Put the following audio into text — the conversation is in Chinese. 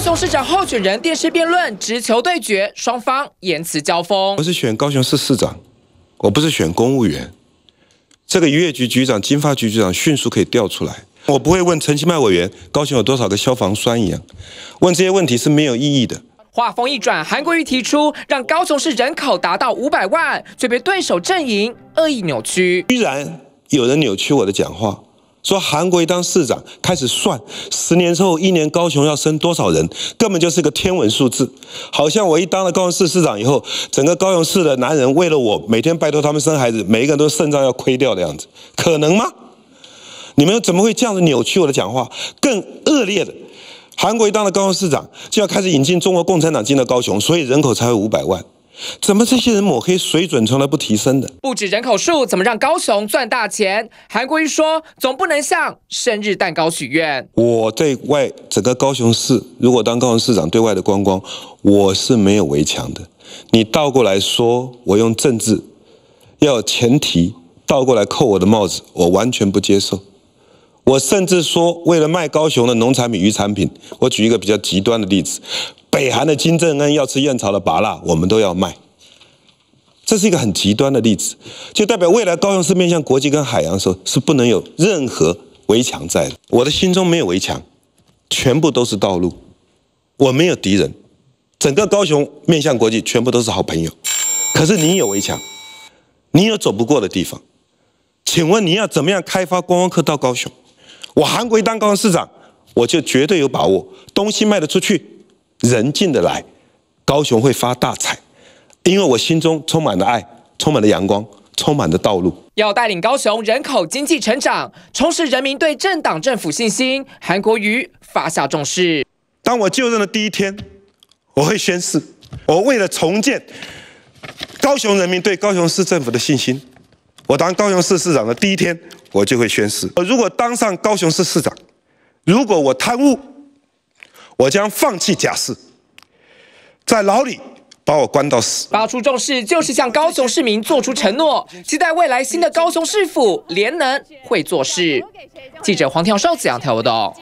高雄市长候选人电视辩论直球对决，双方言辞交锋。我是选高雄市市长，我不是选公务员。这个渔业局局长、金发局局长迅速可以调出来。我不会问陈其迈委员高雄有多少个消防栓一样，问这些问题是没有意义的。话锋一转，韩国瑜提出让高雄市人口达到五百万，却被对手阵营恶意扭曲。居然有人扭曲我的讲话。说韩国一当市长开始算，十年之后一年高雄要生多少人，根本就是个天文数字。好像我一当了高雄市市长以后，整个高雄市的男人为了我，每天拜托他们生孩子，每一个人都肾脏要亏掉的样子，可能吗？你们怎么会这样子扭曲我的讲话？更恶劣的，韩国一当了高雄市长就要开始引进中国共产党进了高雄，所以人口才会五百万。怎么这些人抹黑水准从来不提升的？不止人口数，怎么让高雄赚大钱？韩国瑜说，总不能像生日蛋糕许愿。我在外整个高雄市，如果当高雄市长，对外的观光，我是没有围墙的。你倒过来说，我用政治要有前提，倒过来扣我的帽子，我完全不接受。我甚至说，为了卖高雄的农产品、鱼产品，我举一个比较极端的例子。北韩的金正恩要吃燕巢的拔辣，我们都要卖。这是一个很极端的例子，就代表未来高雄市面向国际跟海洋，的时候是不能有任何围墙在的。我的心中没有围墙，全部都是道路，我没有敌人，整个高雄面向国际，全部都是好朋友。可是你有围墙，你有走不过的地方，请问你要怎么样开发观光客到高雄？我韩国一当高雄市长，我就绝对有把握，东西卖得出去。人进得来，高雄会发大财，因为我心中充满了爱，充满了阳光，充满了道路。要带领高雄人口经济成长，重拾人民对政党政府信心。韩国瑜发下重誓：当我就任的第一天，我会宣誓，我为了重建高雄人民对高雄市政府的信心，我当高雄市市长的第一天，我就会宣誓。我如果当上高雄市市长，如果我贪污。我将放弃假释，在牢里把我关到死。发出重视，就是向高雄市民做出承诺，期待未来新的高雄市府联能会做事。记者黄跳寿，怎样跳的？